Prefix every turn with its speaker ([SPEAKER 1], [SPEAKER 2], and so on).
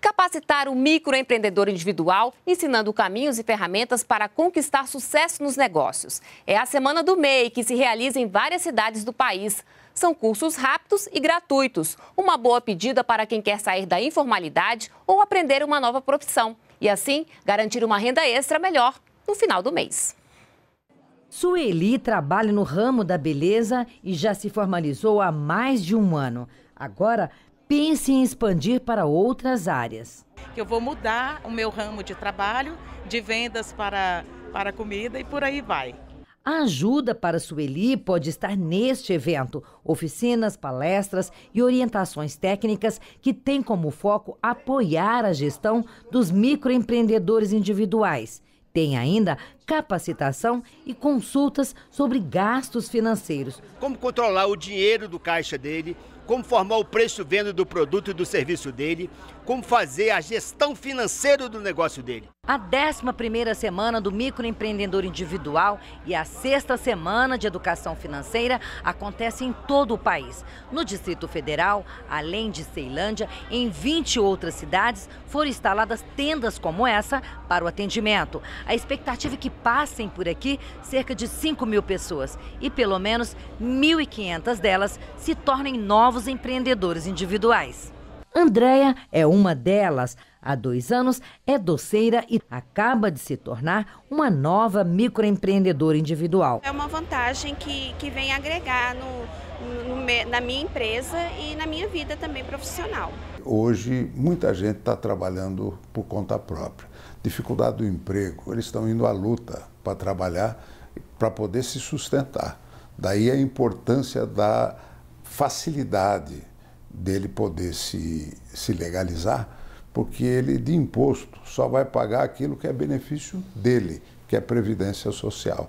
[SPEAKER 1] Capacitar o microempreendedor individual, ensinando caminhos e ferramentas para conquistar sucesso nos negócios. É a semana do MEI, que se realiza em várias cidades do país. São cursos rápidos e gratuitos, uma boa pedida para quem quer sair da informalidade ou aprender uma nova profissão e, assim, garantir uma renda extra melhor no final do
[SPEAKER 2] mês. Sueli trabalha no ramo da beleza e já se formalizou há mais de um ano. Agora pense em expandir para outras áreas. Eu vou mudar o meu ramo de trabalho, de vendas para, para comida e por aí vai. A ajuda para Sueli pode estar neste evento: oficinas, palestras e orientações técnicas que têm como foco apoiar a gestão dos microempreendedores individuais. Tem ainda capacitação e consultas sobre gastos financeiros.
[SPEAKER 3] Como controlar o dinheiro do caixa dele, como formar o preço-venda do produto e do serviço dele, como fazer a gestão financeira do negócio dele.
[SPEAKER 2] A 11ª semana do microempreendedor individual e a sexta semana de educação financeira acontecem em todo o país. No Distrito Federal, além de Ceilândia, em 20 outras cidades foram instaladas tendas como essa para o atendimento. A expectativa é que passem por aqui cerca de 5 mil pessoas e pelo menos 1.500 delas se tornem novos empreendedores individuais. Andréia é uma delas. Há dois anos é doceira e acaba de se tornar uma nova microempreendedora individual.
[SPEAKER 1] É uma vantagem que, que vem agregar no, no, na minha empresa e na minha vida também profissional.
[SPEAKER 3] Hoje, muita gente está trabalhando por conta própria. Dificuldade do emprego, eles estão indo à luta para trabalhar, para poder se sustentar. Daí a importância da facilidade dele poder se, se legalizar, porque ele de imposto só vai pagar aquilo que é benefício dele, que é previdência social.